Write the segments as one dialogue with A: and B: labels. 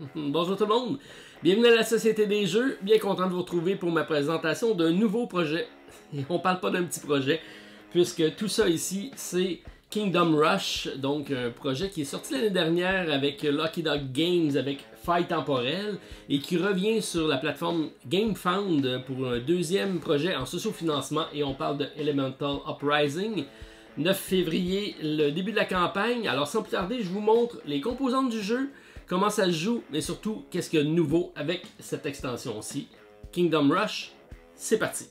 A: Bonjour tout le monde, bienvenue à la Société des Jeux, bien content de vous retrouver pour ma présentation d'un nouveau projet. Et on parle pas d'un petit projet, puisque tout ça ici, c'est Kingdom Rush, donc un projet qui est sorti l'année dernière avec Lucky Dog Games, avec Fight Temporel et qui revient sur la plateforme GameFound pour un deuxième projet en socio-financement et on parle de Elemental Uprising. 9 février, le début de la campagne. Alors sans plus tarder, je vous montre les composantes du jeu, comment ça se joue, mais surtout qu'est-ce qu'il y a de nouveau avec cette extension-ci. Kingdom Rush, c'est parti!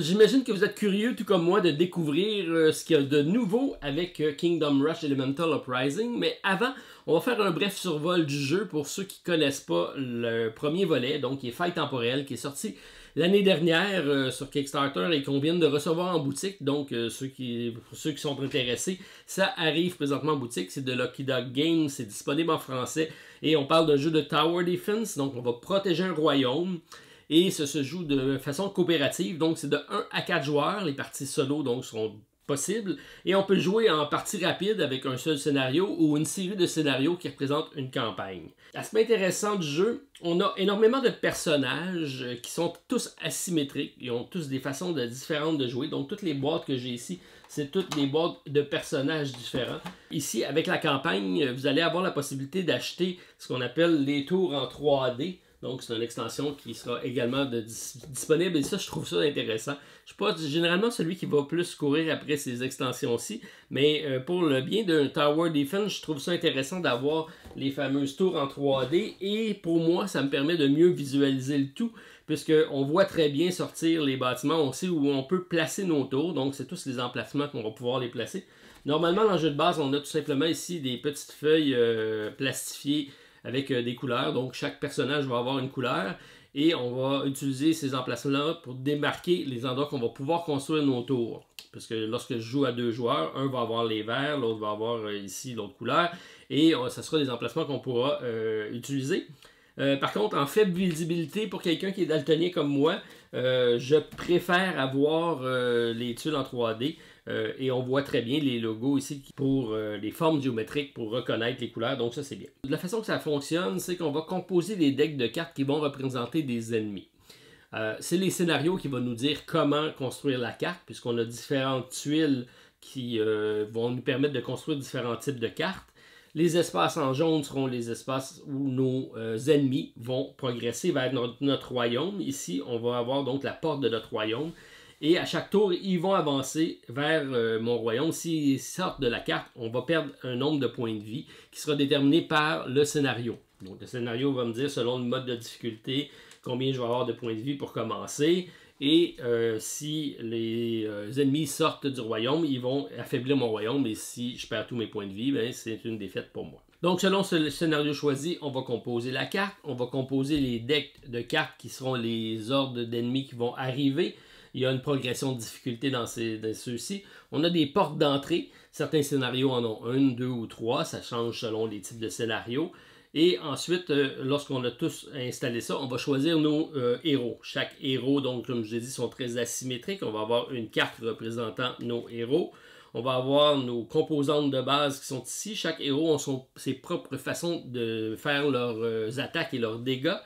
A: J'imagine que vous êtes curieux, tout comme moi, de découvrir euh, ce qu'il y a de nouveau avec euh, Kingdom Rush Elemental Uprising, mais avant, on va faire un bref survol du jeu pour ceux qui connaissent pas le premier volet, donc qui est Fight temporel qui est sorti l'année dernière euh, sur Kickstarter et qu'on vient de recevoir en boutique. Donc, ceux, qui, pour ceux qui sont intéressés, ça arrive présentement en boutique. C'est de Lucky Dog Games, c'est disponible en français. Et on parle d'un jeu de Tower Defense, donc on va protéger un royaume et ça se joue de façon coopérative. Donc, c'est de 1 à 4 joueurs. Les parties solo donc, seront possibles. Et on peut jouer en partie rapide avec un seul scénario ou une série de scénarios qui représentent une campagne. L'aspect intéressant du jeu, on a énormément de personnages euh, qui sont tous asymétriques. Ils ont tous des façons différentes de jouer. Donc, toutes les boîtes que j'ai ici, c'est toutes des boîtes de personnages différents. Ici, avec la campagne, euh, vous allez avoir la possibilité d'acheter ce qu'on appelle les tours en 3D. Donc, c'est une extension qui sera également disponible. Et ça, je trouve ça intéressant. Je ne suis pas généralement celui qui va plus courir après ces extensions-ci. Mais euh, pour le bien d'un Tower Defense, je trouve ça intéressant d'avoir les fameuses tours en 3D. Et pour moi, ça me permet de mieux visualiser le tout puisqu'on voit très bien sortir les bâtiments, on sait où on peut placer nos tours, donc c'est tous les emplacements qu'on va pouvoir les placer. Normalement, dans le jeu de base, on a tout simplement ici des petites feuilles euh, plastifiées avec euh, des couleurs. Donc chaque personnage va avoir une couleur et on va utiliser ces emplacements-là pour démarquer les endroits qu'on va pouvoir construire nos tours. Parce que lorsque je joue à deux joueurs, un va avoir les verts, l'autre va avoir euh, ici l'autre couleur, et ce euh, sera des emplacements qu'on pourra utiliser. par contre, en faible visibilité, pour quelqu'un qui est daltonien comme moi, je préfère avoir les tuiles en 3D euh, et on voit très bien les logos ici pour euh, les formes géométriques pour reconnaître les couleurs, donc ça c'est bien. La façon que ça fonctionne, c'est qu'on va composer des decks de cartes qui vont représenter des ennemis. Euh, c'est les scénarios qui vont nous dire comment construire la carte, puisqu'on a différentes tuiles qui vont nous permettre de construire différents types de cartes. Les espaces en jaune seront les espaces où nos ennemis vont progresser vers notre, royaume. Ici, on va avoir donc la porte de notre royaume et à chaque tour, ils vont avancer vers euh, mon royaume. S'ils sortent de la carte, on va perdre un nombre de points de vie qui sera déterminé par le scénario. Donc le scénario va me dire selon le mode de difficulté combien je vais avoir de points de vie pour commencer. Et euh, si les euh, ennemis sortent du royaume, ils vont affaiblir mon royaume. Et si je perds tous mes points de vie, ben, c'est une défaite pour moi. Donc, selon ce scénario choisi, on va composer la carte, on va composer les decks de cartes qui seront les ordres d'ennemis qui vont arriver, il y a une progression de difficulté dans, ceux-ci. On a des portes d'entrée. Certains scénarios en ont une, deux ou trois. Ça change selon les types de scénarios. Et ensuite, euh, lorsqu'on a tous installé ça, on va choisir nos euh, héros. Chaque héros, donc, comme je l'ai dit, sont très asymétriques. On va avoir une carte représentant nos héros. On va avoir nos composantes de base qui sont ici. Chaque héros a ses propres façons de faire leurs euh, attaques et leurs dégâts.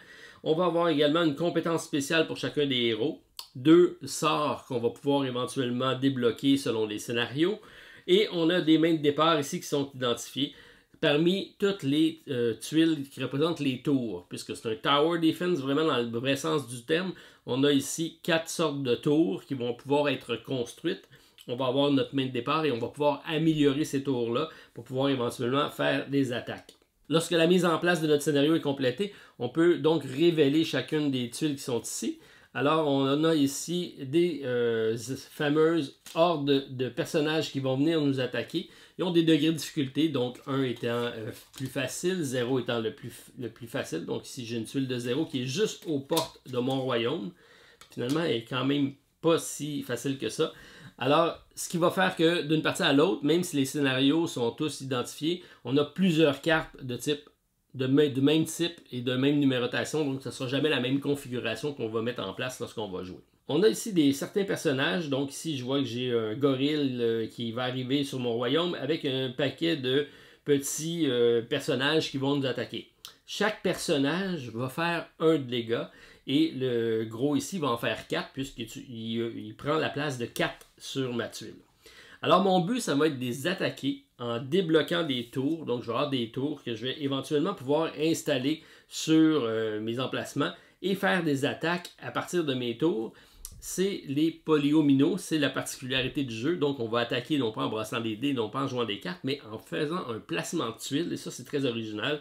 A: On va avoir également une compétence spéciale pour chacun des héros deux sorts qu'on va pouvoir éventuellement débloquer selon les scénarios. Et on a des mains de départ ici qui sont identifiées parmi toutes les euh, tuiles qui représentent les tours, puisque c'est un tower defense vraiment dans le vrai sens du terme. On a ici quatre sortes de tours qui vont pouvoir être construites. On va avoir notre main de départ et on va pouvoir améliorer ces tours-là pour pouvoir éventuellement faire des attaques. Lorsque la mise en place de notre scénario est complétée, on peut donc révéler chacune des tuiles qui sont ici. Alors, on a ici des euh, fameuses hordes de personnages qui vont venir nous attaquer. Ils ont des degrés de difficulté, donc 1 étant euh, plus facile, 0 étant le plus, le plus facile. Donc ici, j'ai une tuile de 0 qui est juste aux portes de mon royaume. Finalement, elle est quand même pas si facile que ça. Alors, ce qui va faire que d'une partie à l'autre, même si les scénarios sont tous identifiés, on a plusieurs cartes de type de, même type et de même numérotation, donc ce ne sera jamais la même configuration qu'on va mettre en place lorsqu'on va jouer. On a ici des, certains personnages, donc ici je vois que j'ai un gorille euh, qui va arriver sur mon royaume avec un paquet de petits euh, personnages qui vont nous attaquer. Chaque personnage va faire un de gars et le gros ici va en faire quatre puisqu'il prend la place de quatre sur ma tuile. Alors mon but, ça va être des les attaquer en débloquant des tours. Donc, je vais avoir des tours que je vais éventuellement pouvoir installer sur euh, mes emplacements et faire des attaques à partir de mes tours. C'est les polyomino, c'est la particularité du jeu. Donc, on va attaquer non pas en brassant des dés, non pas en jouant des cartes, mais en faisant un placement de tuiles. Et ça, c'est très original.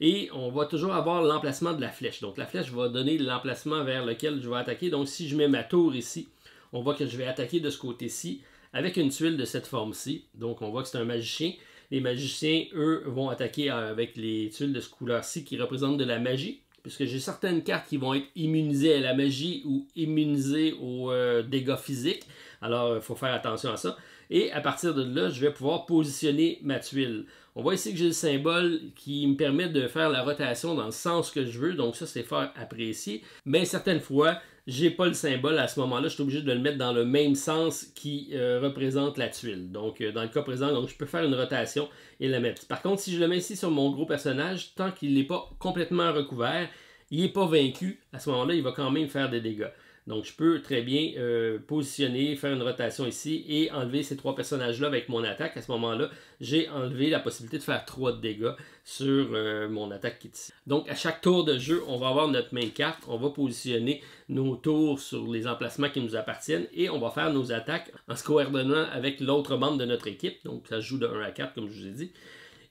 A: Et on va toujours avoir l'emplacement de la flèche. Donc, la flèche va donner l'emplacement vers lequel je vais attaquer. Donc, si je mets ma tour ici, on voit que je vais attaquer de ce côté-ci avec une tuile de cette forme-ci. Donc on voit que c'est un magicien. Les magiciens, eux, vont attaquer euh, avec les tuiles de ce couleur-ci qui représentent de la magie. Puisque j'ai certaines cartes qui vont être immunisées à la magie ou immunisées aux euh, dégâts physiques. Alors, il faut faire attention à ça. Et à partir de là, je vais pouvoir positionner ma tuile. On voit ici que j'ai le symbole qui me permet de faire la rotation dans le sens que je veux. Donc ça, c'est fort apprécié. Mais certaines fois, j'ai pas le symbole à ce moment-là, je suis obligé de le mettre dans le même sens qui euh, représente la tuile. Donc, euh, dans le cas présent, je peux faire une rotation et le mettre. Par contre, si je le mets ici sur mon gros personnage, tant qu'il n'est pas complètement recouvert, il n'est pas vaincu, à ce moment-là, il va quand même faire des dégâts. Donc, je peux très bien euh, positionner, faire une rotation ici et enlever ces trois personnages-là avec mon attaque. À ce moment-là, j'ai enlevé la possibilité de faire trois de dégâts sur euh, mon attaque ici. Donc, à chaque tour de jeu, on va avoir notre main carte. On va positionner nos tours sur les emplacements qui nous appartiennent et on va faire nos attaques en se coordonnant avec l'autre membre de notre équipe. Donc, ça se joue de 1 à 4, comme je vous ai dit.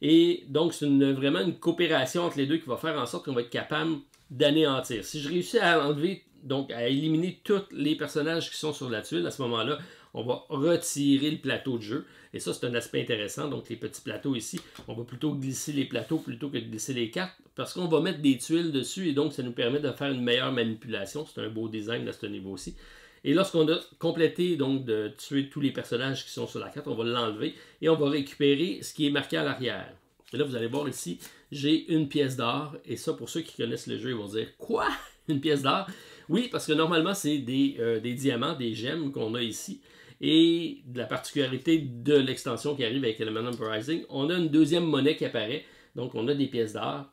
A: Et donc, c'est vraiment une coopération entre les deux qui va faire en sorte qu'on va être capable d'anéantir. Si je réussis à enlever donc à éliminer tous les personnages qui sont sur la tuile. À ce moment-là, on va retirer le plateau de jeu. Et ça, c'est un aspect intéressant. Donc, les petits plateaux ici, on va plutôt glisser les plateaux plutôt que de glisser les cartes parce qu'on va mettre des tuiles dessus et donc ça nous permet de faire une meilleure manipulation. C'est un beau design à ce niveau-ci. Et lorsqu'on a complété donc de tuer tous les personnages qui sont sur la carte, on va l'enlever et on va récupérer ce qui est marqué à l'arrière. Et là, vous allez voir ici, j'ai une pièce d'or. Et ça, pour ceux qui connaissent le jeu, ils vont dire Quoi Une pièce d'or oui, parce que normalement, c'est des, euh, des, diamants, des gemmes qu'on a ici. Et de la particularité de l'extension qui arrive avec Element Rising, on a une deuxième monnaie qui apparaît. Donc, on a des pièces d'or.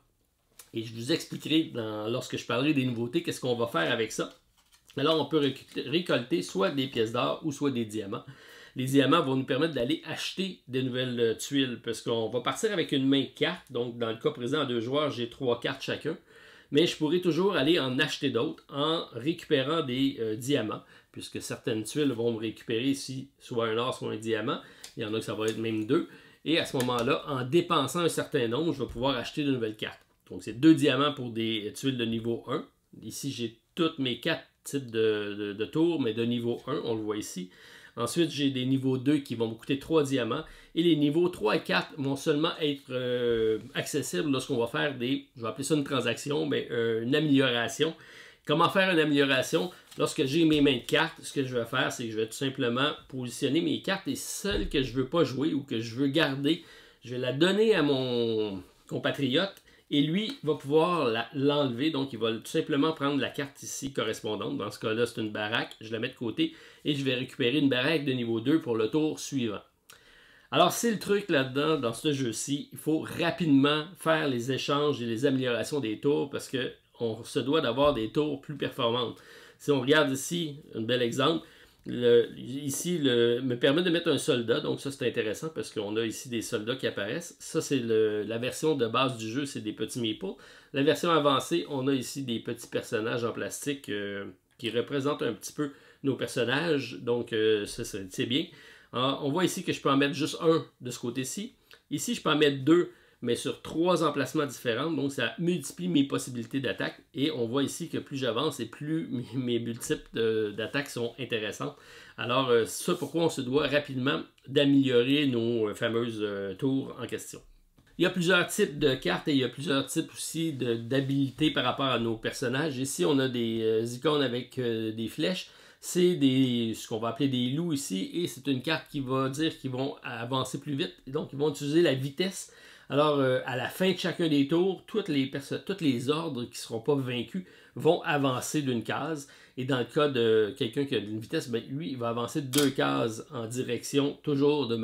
A: Et je vous expliquerai lorsque je parlerai des nouveautés qu'est-ce qu'on va faire avec ça. Alors, on peut récolter soit des pièces d'or ou soit des diamants. Les diamants vont nous permettre d'aller acheter des nouvelles euh, tuiles, parce qu'on va partir avec une main carte. Donc, dans le cas présent, à deux joueurs, j'ai trois cartes chacun mais je pourrais toujours aller en acheter d'autres en récupérant des euh, diamants, puisque certaines tuiles vont me récupérer ici, soit un or, soit un diamant. Il y en a que ça va être même deux. Et à ce moment-là, en dépensant un certain nombre, je vais pouvoir acheter de nouvelles cartes. Donc c'est deux diamants pour des tuiles de niveau 1. Ici, j'ai toutes mes quatre types de, de tours, mais de niveau 1, on le voit ici. Ensuite, j'ai des niveaux 2 qui vont me coûter 3 diamants. Et les niveaux 3 et 4 vont seulement être euh, accessibles lorsqu'on va faire des, je vais appeler ça une transaction, mais euh, une amélioration. Comment faire une amélioration? Lorsque j'ai mes mains de cartes, ce que je vais faire, c'est que je vais tout simplement positionner mes cartes et celles que je ne veux pas jouer ou que je veux garder, je vais la donner à mon compatriote et lui va pouvoir l'enlever, donc il va tout simplement prendre la carte ici correspondante. Dans ce cas-là, c'est une baraque, je la mets de côté et je vais récupérer une baraque de niveau 2 pour le tour suivant. Alors, c'est le truc là-dedans, dans ce jeu-ci, il faut rapidement faire les échanges et les améliorations des tours parce qu'on se doit d'avoir des tours plus performantes. Si on regarde ici, un bel exemple, le, ici, le, me permet de mettre un soldat, donc ça c'est intéressant parce qu'on a ici des soldats qui apparaissent. Ça c'est la version de base du jeu, c'est des petits meeples. La version avancée, on a ici des petits personnages en plastique euh, qui représentent un petit peu nos personnages, donc euh, ça c'est bien. Ah, on voit ici que je peux en mettre juste un de ce côté-ci. Ici, je peux en mettre deux mais sur trois emplacements différents. Donc, ça multiplie mes possibilités d'attaque. Et on voit ici que plus j'avance et plus mes multiples d'attaques sont intéressantes. Alors, euh, c'est pourquoi on se doit rapidement d'améliorer nos euh, fameuses euh, tours en question. Il y a plusieurs types de cartes et il y a plusieurs types aussi d'habilités par rapport à nos personnages. Ici, on a des icônes avec des flèches c'est ce qu'on va appeler des loups ici et c'est une carte qui va dire qu'ils vont avancer plus vite donc ils vont utiliser la vitesse alors, euh, à la fin de chacun des tours, toutes les tous les ordres qui ne seront pas vaincus vont avancer d'une case. Et dans le cas de quelqu'un qui a une vitesse, ben, lui, il va avancer de deux cases en direction toujours de,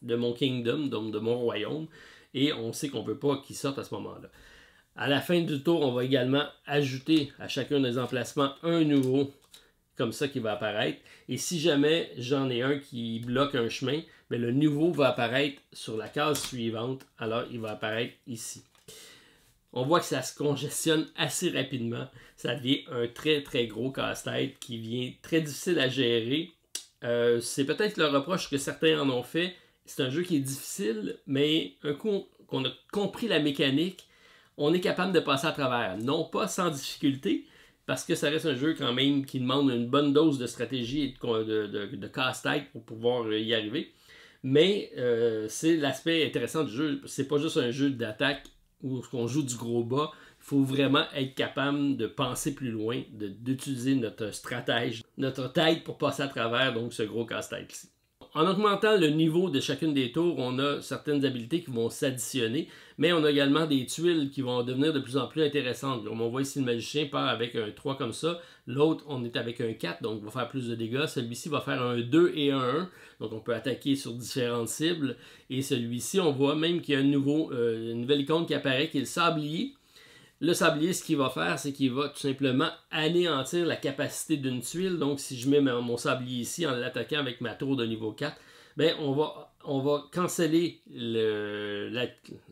A: de mon kingdom, donc de mon royaume. Et on sait qu'on ne veut pas qu'il sorte à ce moment-là. À la fin du tour, on va également ajouter à chacun des emplacements un nouveau comme ça qui va apparaître. Et si jamais j'en ai un qui bloque un chemin, mais le nouveau va apparaître sur la case suivante. Alors, il va apparaître ici. On voit que ça se congestionne assez rapidement. Ça devient un très, très gros casse-tête qui vient très difficile à gérer. Euh, c'est peut-être le reproche que certains en ont fait. C'est un jeu qui est difficile, mais un coup qu'on a compris la mécanique, on est capable de passer à travers. Non pas sans difficulté, parce que ça reste un jeu quand même qui demande une bonne dose de stratégie et de casse-tête pour pouvoir y arriver. Mais euh, c'est l'aspect intéressant du jeu. C'est pas juste un jeu d'attaque où on joue du gros bas. Il faut vraiment être capable de penser plus loin, d'utiliser notre stratège, notre tête pour passer à travers donc ce gros casse-tête-ci. En augmentant le niveau de chacune des tours, on a certaines habiletés qui vont s'additionner, mais on a également des tuiles qui vont devenir de plus en plus intéressantes. Comme on voit ici, le magicien part avec un 3 comme ça, l'autre, on est avec un 4, donc va faire plus de dégâts. Celui-ci va faire un 2 et un 1, donc on peut attaquer sur différentes cibles. Et celui-ci, on voit même qu'il y a un nouveau, euh, une nouvelle icône qui apparaît, qui est le sablier. Le sablier, ce qu'il va faire, c'est qu'il va tout simplement anéantir la capacité d'une tuile. Donc, si je mets mon sablier ici en l'attaquant avec ma tour de niveau 4, ben on va, on va canceller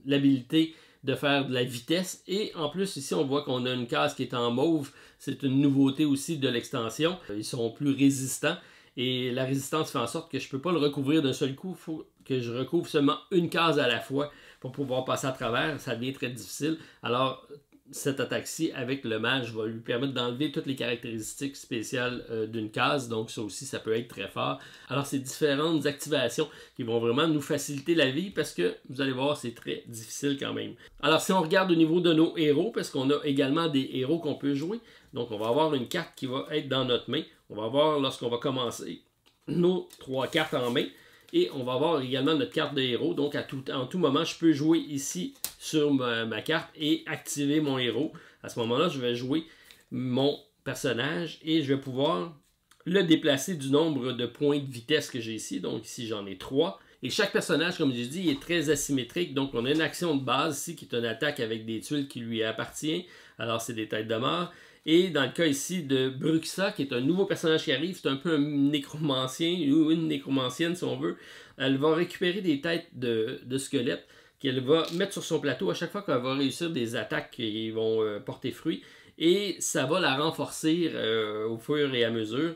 A: l'habilité de faire de la vitesse. Et en plus, ici, on voit qu'on a une case qui est en mauve. C'est une nouveauté aussi de l'extension. Ils sont plus résistants. Et la résistance fait en sorte que je ne peux pas le recouvrir d'un seul coup. Il faut que je recouvre seulement une case à la fois pour pouvoir passer à travers. Ça devient très difficile. Alors, cette attaque-ci avec le mage va lui permettre d'enlever toutes les caractéristiques spéciales euh, d'une case, donc ça aussi ça peut être très fort. Alors c'est différentes activations qui vont vraiment nous faciliter la vie parce que vous allez voir c'est très difficile quand même. Alors si on regarde au niveau de nos héros, parce qu'on a également des héros qu'on peut jouer, donc on va avoir une carte qui va être dans notre main. On va avoir lorsqu'on va commencer nos trois cartes en main. Et on va avoir également notre carte de héros. Donc à tout, en tout moment, je peux jouer ici sur ma, carte et activer mon héros. À ce moment-là, je vais jouer mon personnage et je vais pouvoir le déplacer du nombre de points de vitesse que j'ai ici. Donc ici, j'en ai trois. Et chaque personnage, comme l'ai dit, est très asymétrique. Donc, on a une action de base ici qui est une attaque avec des tuiles qui lui appartiennent. Alors, c'est des têtes de mort. Et dans le cas ici de Bruxa, qui est un nouveau personnage qui arrive, c'est un peu un nécromancien ou une nécromancienne si on veut. Elle va récupérer des têtes de, de squelettes qu'elle va mettre sur son plateau à chaque fois qu'elle va réussir des attaques qui vont euh, porter fruit. Et ça va la renforcer euh, au fur et à mesure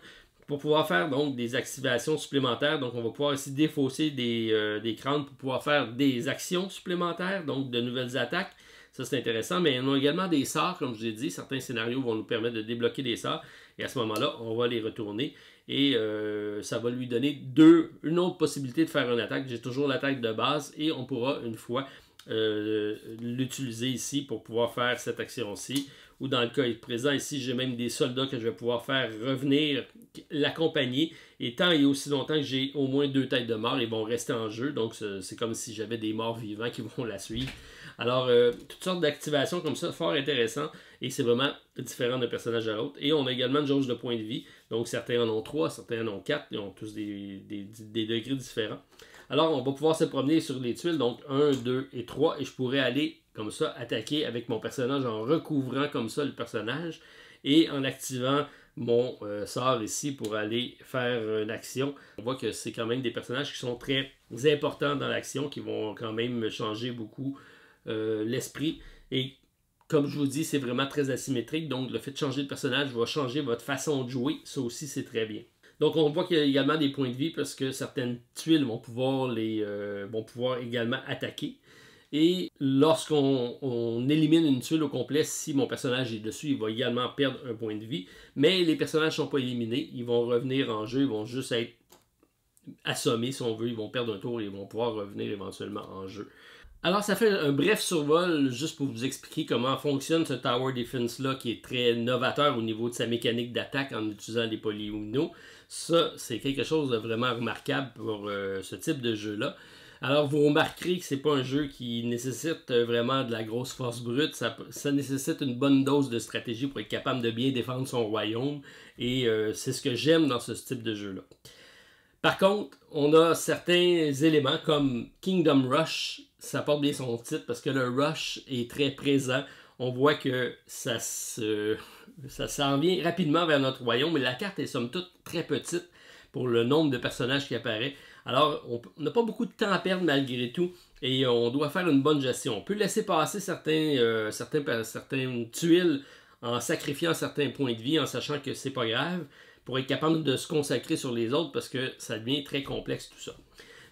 A: pour pouvoir faire donc des activations supplémentaires. Donc on va pouvoir aussi défausser euh, des, crânes pour pouvoir faire des actions supplémentaires, donc de nouvelles attaques. Ça, c'est intéressant. Mais on a également des sorts, comme je ai dit. Certains scénarios vont nous permettre de débloquer des sorts. Et à ce moment-là, on va les retourner et euh, ça va lui donner deux, une autre possibilité de faire une attaque. J'ai toujours l'attaque de base et on pourra une fois euh, l'utiliser ici pour pouvoir faire cette action-ci. Ou dans le cas présent ici, j'ai même des soldats que je vais pouvoir faire revenir, l'accompagner. Et tant et aussi longtemps que j'ai au moins deux têtes de mort, ils vont rester en jeu. Donc c'est comme si j'avais des morts vivants qui vont la suivre. Alors, euh, toutes sortes d'activations comme ça, fort intéressant. Et c'est vraiment différent de personnage à l'autre. Et on a également une jauge de points de vie. Donc, certains en ont trois, certains en ont quatre. Ils ont tous des, degrés différents. Alors, on va pouvoir se promener sur les tuiles. Donc, 1, 2 et 3. Et je pourrais aller comme ça, attaquer avec mon personnage en recouvrant comme ça le personnage et en activant mon euh, sort ici pour aller faire une action. On voit que c'est quand même des personnages qui sont très importants dans l'action, qui vont quand même changer beaucoup euh, l'esprit et comme je vous dis, c'est vraiment très asymétrique. Donc, le fait de changer de personnage va changer votre façon de jouer. Ça aussi, c'est très bien. Donc, on voit qu'il y a également des points de vie parce que certaines tuiles vont pouvoir, les, euh, pouvoir également attaquer. Et lorsqu'on élimine une tuile au complet, si mon personnage est dessus, il va également perdre un point de vie. Mais les personnages ne sont pas éliminés. Ils vont revenir en jeu. Ils vont juste être assommés si on veut. Ils vont perdre un tour et ils vont pouvoir revenir éventuellement en jeu. Alors, ça fait un bref survol juste pour vous expliquer comment fonctionne ce Tower Defense-là qui est très novateur au niveau de sa mécanique d'attaque en utilisant les polyomino. Ça, c'est quelque chose de vraiment remarquable pour euh, ce type de jeu-là. Alors, vous remarquerez que c'est pas un jeu qui nécessite vraiment de la grosse force brute. Ça, nécessite une bonne dose de stratégie pour être capable de bien défendre son royaume. Et euh, c'est ce que j'aime dans ce type de jeu-là. Par contre, on a certains éléments comme Kingdom Rush, ça porte bien son titre parce que le Rush est très présent. On voit que ça se, ça s'en vient rapidement vers notre royaume, mais la carte est somme toute très petite pour le nombre de personnages qui apparaît. Alors, on n'a pas beaucoup de temps à perdre malgré tout et on doit faire une bonne gestion. On peut laisser passer certains, euh, certains, certaines tuiles en sacrifiant certains points de vie, en sachant que c'est pas grave pour être capable de se consacrer sur les autres parce que ça devient très complexe tout ça.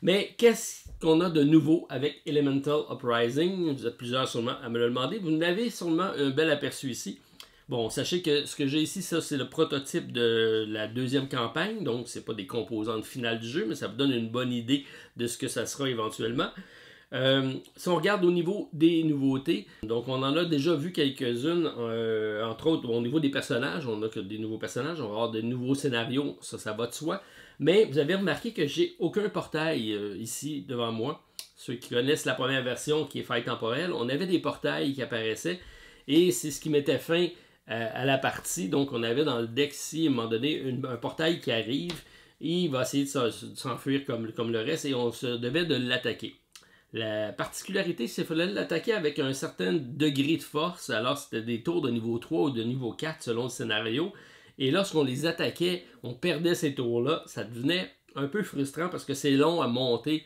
A: Mais qu'est-ce qu'on a de nouveau avec Elemental Uprising Vous êtes plusieurs sûrement à me le demander. Vous n'avez sûrement un bel aperçu ici. Bon, sachez que ce que j'ai ici, ça c'est le prototype de la deuxième campagne, donc ce n'est pas des composantes finales du jeu, mais ça vous donne une bonne idée de ce que ça sera éventuellement. Euh, si on regarde au niveau des nouveautés, donc on en a déjà vu quelques-unes, euh, entre autres au niveau des personnages, on a que des nouveaux personnages, on va avoir des nouveaux scénarios, ça, ça va de soi. Mais vous avez remarqué que j'ai aucun portail euh, ici devant moi. Ceux qui connaissent la première version qui est faille temporelle, on avait des portails qui apparaissaient et c'est ce qui mettait fin à la partie. Donc on avait dans le deck ici, à un moment donné, un portail qui arrive. Et il va essayer de s'enfuir comme, comme le reste et on se devait de l'attaquer. La particularité, c'est qu'il fallait l'attaquer avec un certain degré de force. Alors, c'était des tours de niveau 3 ou de niveau 4 selon le scénario. Et lorsqu'on les attaquait, on perdait ces tours-là. Ça devenait un peu frustrant parce que c'est long à monter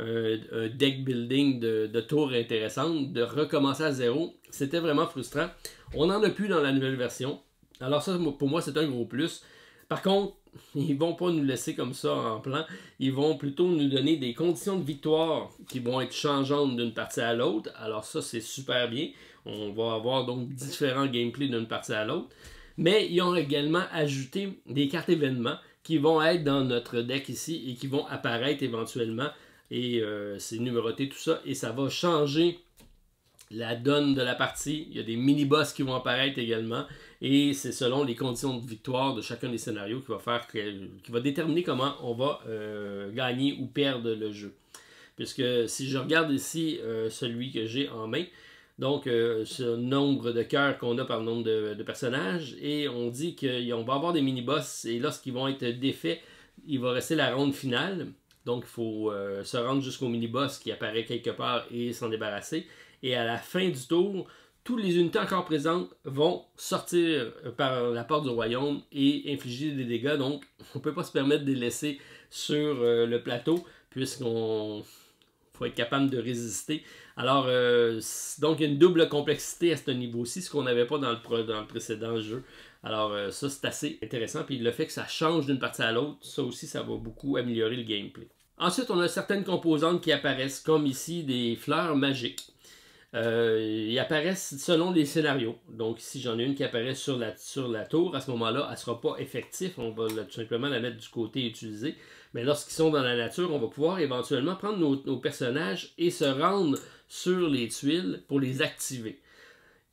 A: euh, un, deck building de, de, tours intéressantes, de recommencer à zéro. C'était vraiment frustrant. On n'en a plus dans la nouvelle version. Alors ça, pour moi, c'est un gros plus. Par contre, ils vont pas nous laisser comme ça en plan. Ils vont plutôt nous donner des conditions de victoire qui vont être changeantes d'une partie à l'autre. Alors ça, c'est super bien. On va avoir donc différents gameplays d'une partie à l'autre. Mais ils ont également ajouté des cartes événements qui vont être dans notre deck ici et qui vont apparaître éventuellement. Et euh, c'est numéroté tout ça. Et ça va changer la donne de la partie. Il y a des mini-boss qui vont apparaître également. Et c'est selon les conditions de victoire de chacun des scénarios qui va faire qui va déterminer comment on va euh, gagner ou perdre le jeu. Puisque si je regarde ici euh, celui que j'ai en main, donc euh, ce nombre de cœurs qu'on a par le nombre de, personnages, et on dit qu'on va avoir des mini-boss, et lorsqu'ils vont être défaits, il va rester la ronde finale. Donc, il faut se rendre jusqu'au mini-boss qui apparaît quelque part et s'en débarrasser. Et à la fin du tour, toutes les unités encore présentes vont sortir euh, par la porte du royaume et infliger des dégâts. Donc, on ne peut pas se permettre de les laisser sur euh, le plateau, puisqu'on faut être capable de résister. Alors, euh, donc, il y a une double complexité à ce niveau-ci, ce qu'on n'avait pas dans le, précédent jeu. Alors, ça, c'est assez intéressant. Puis le fait que ça change d'une partie à l'autre, ça aussi, ça va beaucoup améliorer le gameplay. Ensuite, on a certaines composantes qui apparaissent, comme ici des fleurs magiques. Euh, ils apparaissent selon les scénarios. Donc, si j'en ai une qui apparaît sur la, sur la tour, à ce moment-là, elle ne sera pas effective. On va tout simplement la mettre du côté utilisé. Mais lorsqu'ils sont dans la nature, on va pouvoir éventuellement prendre nos, personnages et se rendre sur les tuiles pour les activer.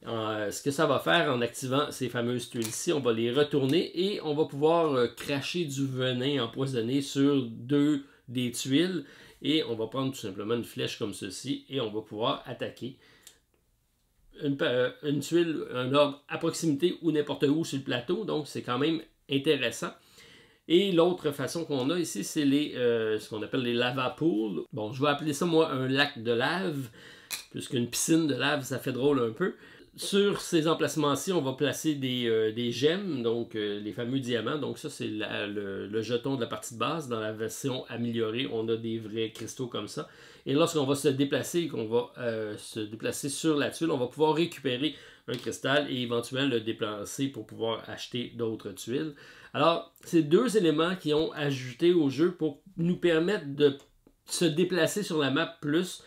A: Euh, ce que ça va faire en activant ces fameuses tuiles-ci, on va les retourner et on va pouvoir euh, cracher du venin empoisonné sur deux des tuiles et on va prendre tout simplement une flèche comme ceci et on va pouvoir attaquer une, euh, tuile, un ordre à proximité ou n'importe où sur le plateau. Donc c'est quand même intéressant. Et l'autre façon qu'on a ici, c'est euh, ce qu'on appelle les lava pools. Bon, je vais appeler ça moi un lac de lave, puisqu'une piscine de lave, ça fait drôle un peu sur ces emplacements-ci, on va placer des, euh, gemmes, donc euh, les fameux diamants. Donc ça, c'est le, jeton de la partie de base. Dans la version améliorée, on a des vrais cristaux comme ça. Et lorsqu'on va se déplacer qu'on va euh, se déplacer sur la tuile, on va pouvoir récupérer un cristal et éventuellement le déplacer pour pouvoir acheter d'autres tuiles. Alors, c'est deux éléments qui ont ajouté au jeu pour nous permettre de se déplacer sur la map plus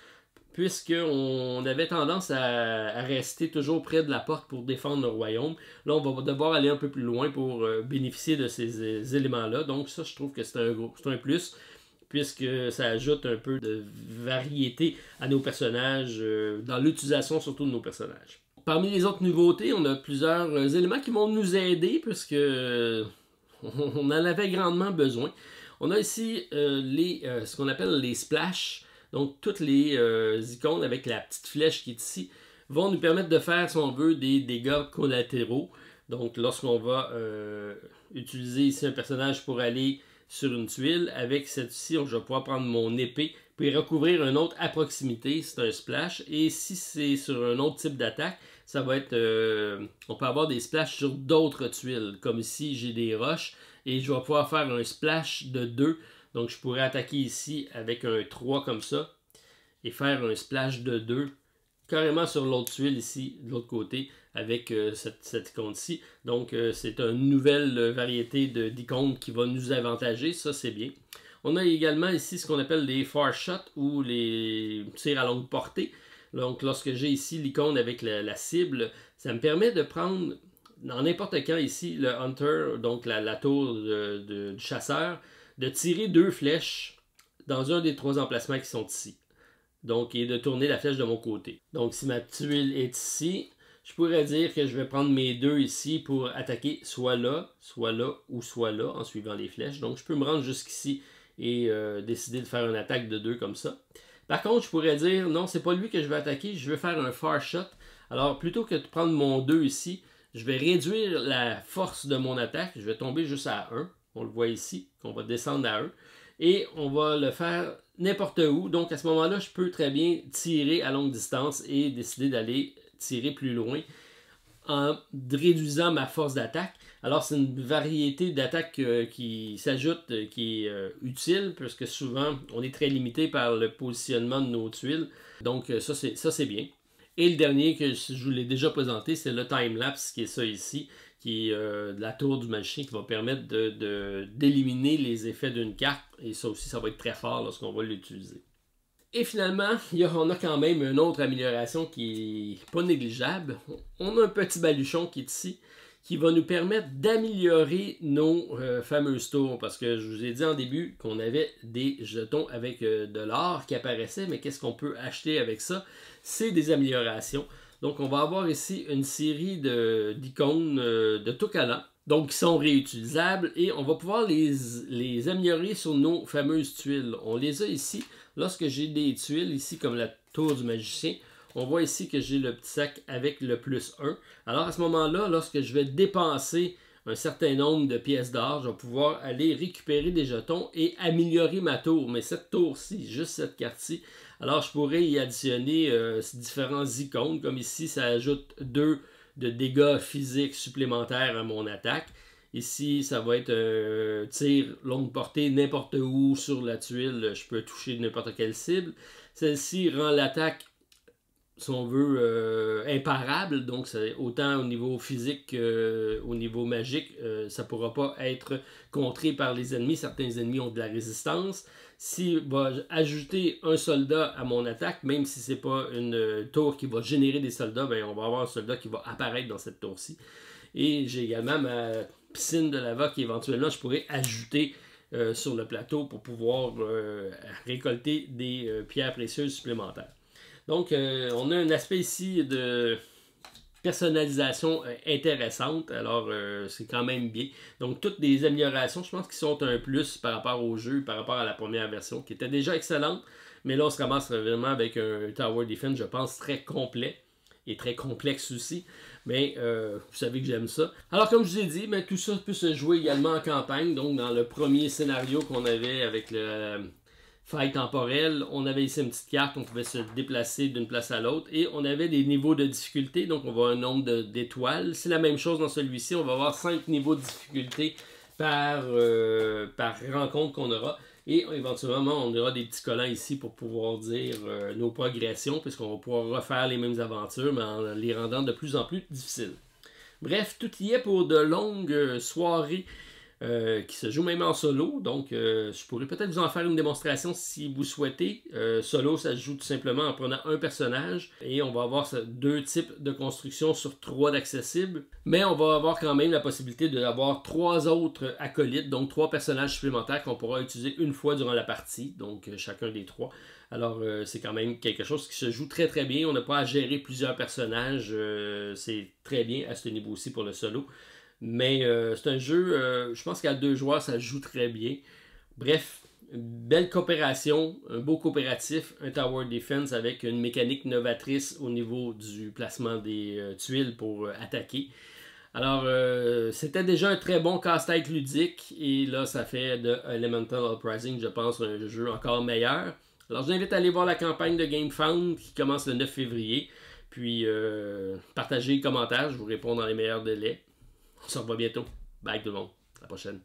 A: puisqu'on avait tendance à, rester toujours près de la porte pour défendre le royaume. Là, on va devoir aller un peu plus loin pour euh, bénéficier de ces, euh, éléments-là. Donc ça, je trouve que c'est un, gros, un plus, puisque ça ajoute un peu de variété à nos personnages, euh, dans l'utilisation surtout de nos personnages. Parmi les autres nouveautés, on a plusieurs éléments qui vont nous aider, puisque on en avait grandement besoin. On a ici les, ce qu'on appelle les splash. Donc toutes les euh, icônes avec la petite flèche qui est ici vont nous permettre de faire, si on veut, des dégâts collatéraux. Donc lorsqu'on va euh, utiliser ici un personnage pour aller sur une tuile, avec celle-ci, je vais pouvoir prendre mon épée puis recouvrir un autre à proximité, c'est un splash. Et si c'est sur un autre type d'attaque, ça va être... Euh, on peut avoir des splashs sur d'autres tuiles, comme ici j'ai des roches, et je vais pouvoir faire un splash de deux. Donc je pourrais attaquer ici avec un 3 comme ça et faire un splash de 2 carrément sur l'autre tuile ici, de l'autre côté, avec euh, cette, icône-ci. Donc euh, c'est une nouvelle euh, variété d'icônes qui va nous avantager, ça c'est bien. On a également ici ce qu'on appelle les far shots ou les tirs à longue portée. Donc lorsque j'ai ici l'icône avec la, cible, ça me permet de prendre en n'importe quand ici, le Hunter, donc la, tour de, du chasseur, de tirer deux flèches dans un des trois emplacements qui sont ici. Donc, et de tourner la flèche de mon côté. Donc, si ma tuile est ici, je pourrais dire que je vais prendre mes deux ici pour attaquer soit là, soit là ou soit là en suivant les flèches. Donc, je peux me rendre jusqu'ici et euh, décider de faire une attaque de deux comme ça. Par contre, je pourrais dire non, c'est pas lui que je vais attaquer, je vais faire un far shot. Alors, plutôt que de prendre mon deux ici, je vais réduire la force de mon attaque, je vais tomber juste à 1. On le voit ici, qu'on va descendre à eux Et on va le faire n'importe où. Donc à ce moment-là, je peux très bien tirer à longue distance et décider d'aller tirer plus loin en réduisant ma force d'attaque. Alors c'est une variété d'attaques euh, qui s'ajoute, euh, qui est euh, utile, parce que souvent on est très limité par le positionnement de nos tuiles. Donc ça c'est bien. Et le dernier que je vous déjà présenté, c'est le time-lapse qui est ça ici, qui est euh, la tour du magicien, qui va permettre d'éliminer les effets d'une carte. Et ça aussi, ça va être très fort lorsqu'on va l'utiliser. Et finalement, y on a quand même une autre amélioration qui n'est pas négligeable. On a un petit baluchon qui est ici, qui va nous permettre d'améliorer nos euh, fameuses tours. Parce que je vous ai dit en début qu'on avait des jetons avec euh, de l'or qui apparaissaient, mais qu'est-ce qu'on peut acheter avec ça? C'est des améliorations. Donc, on va avoir ici une série d'icônes euh, de, de tout donc qui sont réutilisables et on va pouvoir les, les améliorer sur nos fameuses tuiles. On les a ici. Lorsque j'ai des tuiles, ici comme la tour du magicien, on voit ici que j'ai le petit sac avec le plus 1. Alors à ce moment-là, lorsque je vais dépenser un certain nombre de pièces d'or, je vais pouvoir aller récupérer des jetons et améliorer ma tour. Mais cette tour-ci, juste cette carte-ci, alors, je pourrais y additionner euh, ces différents icônes, comme ici, ça ajoute deux de dégâts physiques supplémentaires à mon attaque. Ici, ça va être un euh, tir longue portée n'importe où sur la tuile. Je peux toucher n'importe quelle cible. Celle-ci rend l'attaque si on veut, euh, imparable. Donc, autant au niveau physique qu'au euh, niveau magique, euh, ça ne pourra pas être contré par les ennemis. Certains ennemis ont de la résistance. Si va ajouter un soldat à mon attaque, même si ce n'est pas une tour qui va générer des soldats, ben, on va avoir un soldat qui va apparaître dans cette tour-ci. Et j'ai également ma piscine de lava qui éventuellement je pourrais ajouter sur le plateau pour pouvoir récolter des pierres précieuses supplémentaires. Donc, euh, on a un aspect ici de personnalisation euh, intéressante. Alors, euh, c'est quand même bien. Donc, toutes des améliorations, je pense, qui sont un plus par rapport au jeu, par rapport à la première version, qui était déjà excellente. Mais là, on se ramasse vraiment avec un Tower Defense, je pense, très complet et très complexe aussi. Mais vous savez que j'aime ça. Alors, comme je vous ai dit, ben, tout ça peut se jouer également en campagne. Donc, dans le premier scénario qu'on avait avec le faille temporelle, on avait ici une petite carte, on pouvait se déplacer d'une place à l'autre et on avait des niveaux de difficulté, donc on voit un nombre d'étoiles. C'est la même chose dans celui-ci, on va avoir 5 niveaux de difficulté par, euh, par rencontre qu'on aura. Et éventuellement, on aura des petits collants ici pour pouvoir dire euh, nos progressions, puisqu'on va pouvoir refaire les mêmes aventures, mais en les rendant de plus en plus difficiles. Bref, tout y est pour de longues euh, soirées euh, qui se joue même en solo. Donc, euh, je pourrais peut-être vous en faire une démonstration si vous souhaitez. Euh, solo, ça se joue tout simplement en prenant un personnage et on va avoir deux types de construction sur trois d'accessibles. Mais on va avoir quand même la possibilité d'avoir trois autres acolytes, donc trois personnages supplémentaires qu'on pourra utiliser une fois durant la partie, donc chacun des trois. Alors, c'est quand même quelque chose qui se joue très très bien. On n'a pas à gérer plusieurs personnages. c'est très bien à ce niveau-ci pour le solo. Mais euh, c'est un jeu, euh, je pense qu'à deux joueurs, ça joue très bien. Bref, belle coopération, un beau coopératif, un tower defense avec une mécanique novatrice au niveau du placement des euh, tuiles pour attaquer. Alors, c'était déjà un très bon casse-tête ludique et là, ça fait de Elemental Uprising, je pense, un jeu encore meilleur. Alors, je vous invite à aller voir la campagne de GameFound qui commence le 9 février. Puis, partagez les commentaires, je vous réponds dans les meilleurs délais. On se revoit bientôt. Bye tout le monde. À la prochaine.